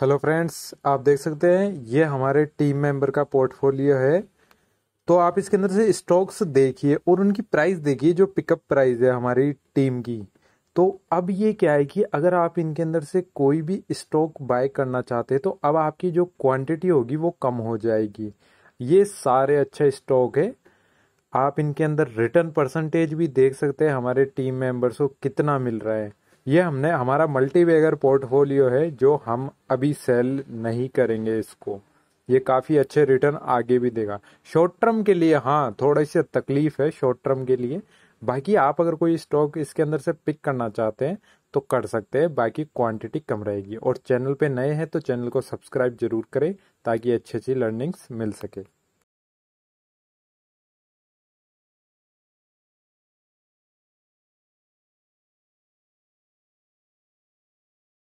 hello friends आप देख सकते हैं ये हमारे टीम मेंबर का पोर्टफोलियो है तो आप इसके अंदर से स्टॉक्स देखिए और उनकी प्राइस देखिए जो पिकअप प्राइस है हमारी टीम की तो अब ये क्या है कि अगर आप इनके अंदर से कोई भी स्टॉक बाय करना चाहते हैं तो अब आपकी जो क्वांटिटी होगी वो कम हो जाएगी ये सारे अच्छे स्टॉक है आप इनके अंदर रिटर्न परसेंटेज भी देख सकते हैं हमारे टीम मेंबर्स को कितना मिल रहा है ये हमने हमारा मल्टीवेगर पोर्टफोलियो है जो हम अभी सेल नहीं करेंगे इसको ये काफ़ी अच्छे रिटर्न आगे भी देगा शॉर्ट टर्म के लिए हाँ थोड़ी सी तकलीफ है शॉर्ट टर्म के लिए बाकी आप अगर कोई स्टॉक इसके अंदर से पिक करना चाहते हैं तो कर सकते हैं बाकी क्वांटिटी कम रहेगी और चैनल पे नए हैं तो चैनल को सब्सक्राइब जरूर करें ताकि अच्छी अच्छी लर्निंग्स मिल सके